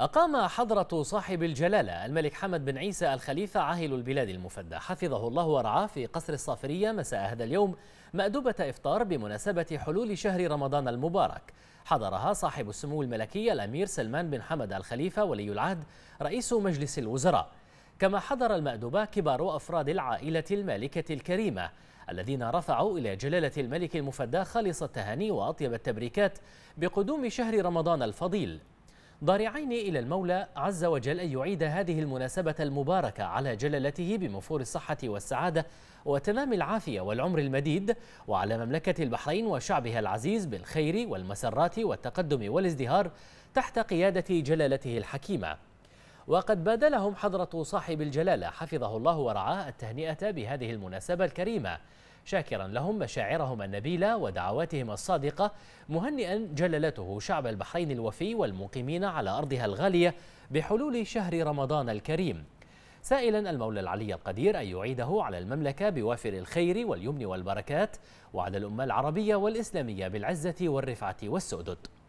أقام حضرة صاحب الجلالة الملك حمد بن عيسى الخليفة عاهل البلاد المفدى حفظه الله ورعاه في قصر الصافرية مساء هذا اليوم مأدوبة إفطار بمناسبة حلول شهر رمضان المبارك حضرها صاحب السمو الملكي الأمير سلمان بن حمد الخليفة ولي العهد رئيس مجلس الوزراء كما حضر المأدوبة كبار أفراد العائلة المالكة الكريمة الذين رفعوا إلى جلالة الملك المفدى خالص التهاني وأطيب التبريكات بقدوم شهر رمضان الفضيل ضارعين إلى المولى عز وجل أن يعيد هذه المناسبة المباركة على جلالته بموفور الصحة والسعادة وتمام العافية والعمر المديد وعلى مملكة البحرين وشعبها العزيز بالخير والمسرات والتقدم والازدهار تحت قيادة جلالته الحكيمة وقد بادلهم حضرة صاحب الجلالة حفظه الله ورعاه التهنئة بهذه المناسبة الكريمة شاكرا لهم مشاعرهم النبيلة ودعواتهم الصادقة مهنئا جللته شعب البحرين الوفي والمقيمين على أرضها الغالية بحلول شهر رمضان الكريم سائلا المولى العلي القدير أن يعيده على المملكة بوافر الخير واليمن والبركات وعلى الأمة العربية والإسلامية بالعزة والرفعة والسؤدد